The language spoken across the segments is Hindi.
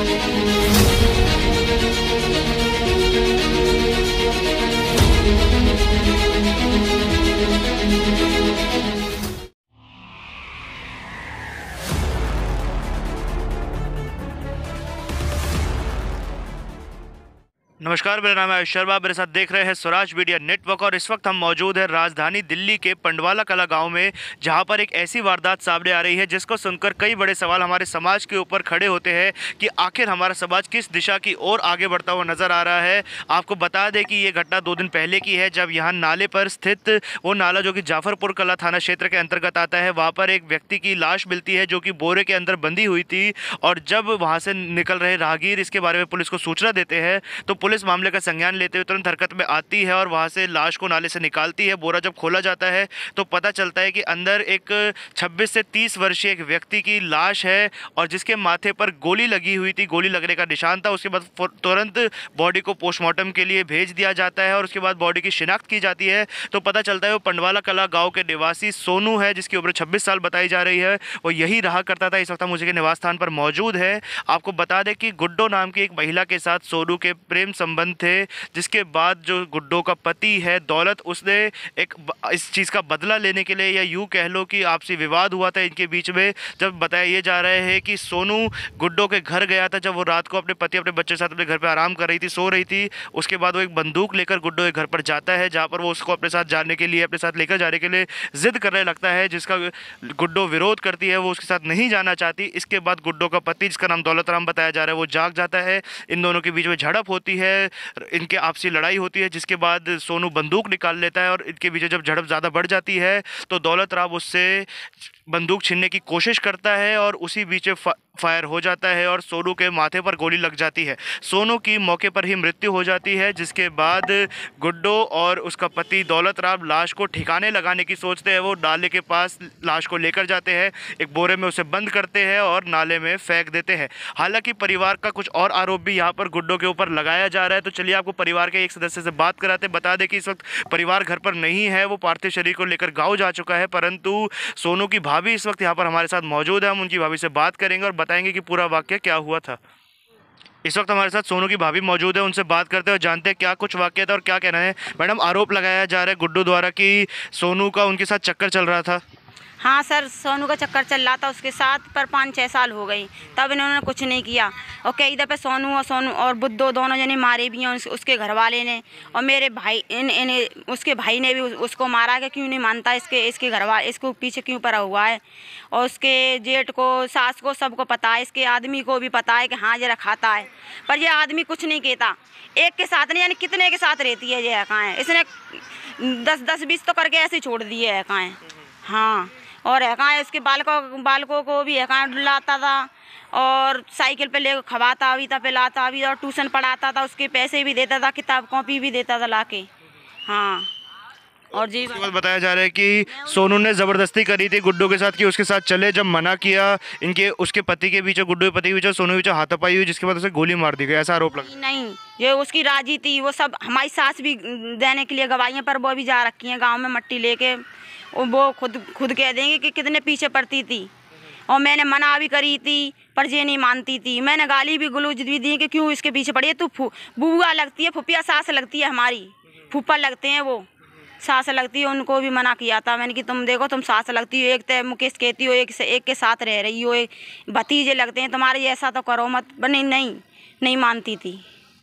Thank you. नमस्कार मेरा नाम है आयुष शर्मा मेरे साथ देख रहे हैं स्वराज मीडिया नेटवर्क और इस वक्त हम मौजूद हैं राजधानी दिल्ली के पंडवाला कला गांव में जहां पर एक ऐसी वारदात सामने आ रही है जिसको सुनकर कई बड़े सवाल हमारे समाज के ऊपर खड़े होते हैं कि आखिर हमारा समाज किस दिशा की ओर आगे बढ़ता हुआ नज़र आ रहा है आपको बता दें कि ये घटना दो दिन पहले की है जब यहाँ नाले पर स्थित वो नाला जो कि जाफरपुर कला थाना क्षेत्र के अंतर्गत आता है वहाँ पर एक व्यक्ति की लाश मिलती है जो कि बोरे के अंदर बंदी हुई थी और जब वहाँ से निकल रहे राहगीर इसके बारे में पुलिस को सूचना देते हैं तो पुलिस पुलिस मामले का संज्ञान लेते हुए तुरंत हरकत में आती है और वहाँ से लाश को नाले से निकालती है बोरा जब खोला जाता है तो पता चलता है कि अंदर एक 26 से 30 वर्षीय एक व्यक्ति की लाश है और जिसके माथे पर गोली लगी हुई थी गोली लगने का निशान था उसके बाद तुरंत बॉडी को पोस्टमार्टम के लिए भेज दिया जाता है और उसके बाद बॉडी की शिनाख्त की जाती है तो पता चलता है वो पंडवाला कला गाँव के निवासी सोनू है जिसकी उम्र छब्बीस साल बताई जा रही है वो यही रहा करता था इस वक्त मुझे के निवास स्थान पर मौजूद है आपको बता दें कि गुड्डो नाम की एक महिला के साथ सोनू के प्रेम संबंध थे जिसके बाद जो गुड्डो का पति है दौलत उसने एक इस चीज़ का बदला लेने के लिए या यूँ कह लो कि आपसी विवाद हुआ था इनके बीच में जब बताया ये जा रहा है कि सोनू गुड्डो के घर गया था जब वो रात को अपने पति अपने बच्चे के साथ अपने घर पर आराम कर रही थी सो रही थी उसके बाद वो एक बंदूक लेकर गुड्डो के घर पर जाता है जहाँ पर वो उसको अपने साथ जाने के लिए अपने साथ लेकर जाने के लिए ज़िद करने लगता है जिसका गुड्डो विरोध करती है वो उसके साथ नहीं जाना चाहती इसके बाद गुड्डो का पति जिसका नाम दौलत राम बताया जा रहा है वो जाग जाता है इन दोनों के बीच में झड़प होती है है इनके आपसी लड़ाई होती है जिसके बाद सोनू बंदूक निकाल लेता है और इनके पीछे जब झड़प ज़्यादा बढ़ जाती है तो दौलत राम उससे बंदूक छीनने की कोशिश करता है और उसी बीच फायर हो जाता है और सोनू के माथे पर गोली लग जाती है सोनू की मौके पर ही मृत्यु हो जाती है जिसके बाद गुड्डो और उसका पति दौलत राम लाश को ठिकाने लगाने की सोचते हैं वो नाले के पास लाश को लेकर जाते हैं एक बोरे में उसे बंद करते हैं और नाले में फेंक देते हैं हालांकि परिवार का कुछ और आरोप भी यहाँ पर गुड्डो के ऊपर लगाया जा रहा है तो चलिए आपको परिवार के एक सदस्य से बात कराते बता दें कि इस वक्त परिवार घर पर नहीं है वो पार्थिव शरीर को लेकर गाँव जा चुका है परंतु सोनू की भाभी इस वक्त यहाँ पर हमारे साथ मौजूद है हम उनकी भाभी से बात करेंगे और बताएंगे कि पूरा वाक्य क्या हुआ था इस वक्त हमारे साथ सोनू की भाभी मौजूद है उनसे बात करते हैं जानते हैं क्या कुछ वाक्य था और क्या कहना है मैडम आरोप लगाया जा रहा है गुड्डू द्वारा कि सोनू का उनके साथ चक्कर चल रहा था हाँ सर सोनू का चक्कर चल रहा था उसके साथ पर पाँच छः साल हो गई तब इन्होंने कुछ नहीं किया और कई दफ़े सोनू और सोनू और बुद्धो दोनों जने मारे भी हैं उसके घर वाले ने और मेरे भाई इन इन उसके भाई ने भी उसको मारा कि क्यों नहीं मानता इसके इसके घर वाले इसको पीछे क्यों पड़ा हुआ है और उसके जेठ को सास को सबको पता है इसके आदमी को भी पता है कि हाँ ये रखाता है पर यह आदमी कुछ नहीं कहता एक के साथ नहीं यानी कितने के साथ रहती है ये कहाँ इसने दस दस बीस तो करके ऐसे छोड़ दिए है कहाँ हाँ और हका इसके बालकों बालकों को भी हका लाता था और साइकिल पे ले खवाता भी था पिलाता भी और ट्यूशन पढ़ाता था उसके पैसे भी देता था किताब कॉपी भी देता था ला के हाँ और जी बात बताया जा रहा है कि सोनू ने ज़बरदस्ती करी थी गुड्डू के साथ कि उसके साथ चले जब मना किया इनके उसके पति के पीछे गुड्डू के पति के पीछे सोनू के पीछे हाथापाई हुई जिसके बाद उसे गोली मार दी गई ऐसा आरोप लगा नहीं ये उसकी राजी थी वो सब हमारी सास भी देने के लिए गवाही पर वो भी जा रखी है गाँव में मट्टी लेके वो खुद खुद कह देंगे कि कितने पीछे पड़ती थी और मैंने मना भी करी थी पर ये नहीं मानती थी मैंने गाली भी गुलूज भी दी कि क्यों इसके पीछे पड़ी है तू बुआ लगती है फुपिया सास लगती है हमारी फूफा लगते हैं वो सास लगती है उनको भी मना किया था मैंने कि तुम देखो तुम सास लगती हो एक तो मुकेश कहती हो एक से एक के साथ रह रही हो एक भतीजे लगते हैं तुम्हारे ऐसा तो करो मत नहीं नहीं नहीं मानती थी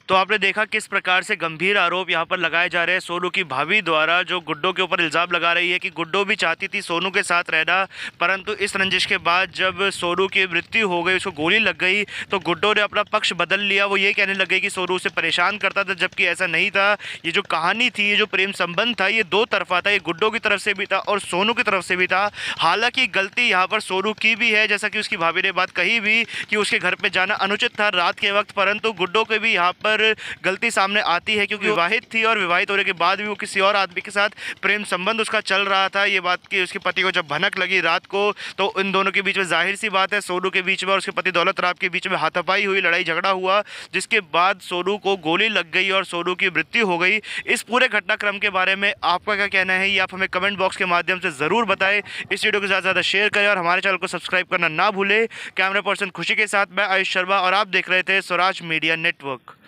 तो आपने देखा किस प्रकार से गंभीर आरोप यहाँ पर लगाए जा रहे हैं सोनू की भाभी द्वारा जो गुड्डो के ऊपर इल्ज़ाम लगा रही है कि गुड्डो भी चाहती थी सोनू के साथ रहना परंतु इस रंजिश के बाद जब सोनू की मृत्यु हो गई उसको गोली लग गई तो गुड्डो ने अपना पक्ष बदल लिया वो ये कहने लग गई कि सोनू उसे परेशान करता था जबकि ऐसा नहीं था ये जो कहानी थी ये जो प्रेम संबंध था ये दो तरफा था ये गुड्डो की तरफ से भी था और सोनू की तरफ से भी था हालाँकि गलती यहाँ पर सोनू की भी है जैसा कि उसकी भाभी ने बात कही भी कि उसके घर पर जाना अनुचित था रात के वक्त परंतु गुड्डो के भी यहाँ पर पर गलती सामने आती है क्योंकि तो- विवाहित थी और विवाहित होने के बाद भी वो किसी और आदमी के साथ प्रेम संबंध उसका चल रहा था ये बात कि उसके पति को जब भनक लगी रात को तो इन दोनों के बीच में जाहिर सी बात है सोनू के बीच में और उसके पति दौलत राब के बीच में हाथापाई हुई लड़ाई झगड़ा हुआ जिसके बाद सोनू को गोली लग गई और सोनू की मृत्यु हो गई इस पूरे घटनाक्रम के बारे में आपका क्या कहना है ये आप हमें कमेंट बॉक्स के माध्यम से ज़रूर बताएं इस वीडियो को ज़्यादा से ज़्यादा शेयर करें और हमारे चैनल को सब्सक्राइब करना ना भूलें कैमरा पर्सन खुशी के साथ मैं आयुष शर्मा और आप देख रहे थे स्वराज मीडिया नेटवर्क